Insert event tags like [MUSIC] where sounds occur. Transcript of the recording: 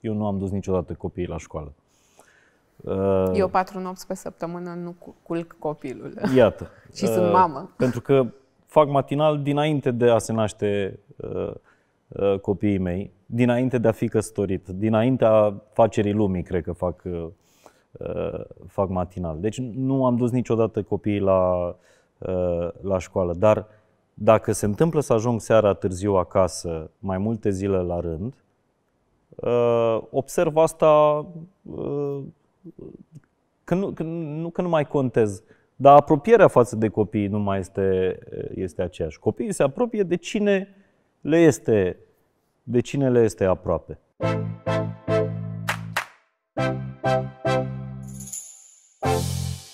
Eu nu am dus niciodată copiii la școală. Uh, uh, Eu patru nopți pe săptămână nu culc copilul. Iată. [LAUGHS] și sunt uh, mamă. Pentru că fac matinal dinainte de a se naște copiii mei, dinainte de a fi căsătorit, dinaintea facerii lumii, cred că fac, fac matinal. Deci nu am dus niciodată copiii la, la școală, dar dacă se întâmplă să ajung seara târziu acasă mai multe zile la rând, Uh, observ asta uh, că nu, că nu, că nu mai contez. Dar apropierea față de copii nu mai este, uh, este aceeași. Copiii se apropie de cine le este, de cine le este aproape. Thank you.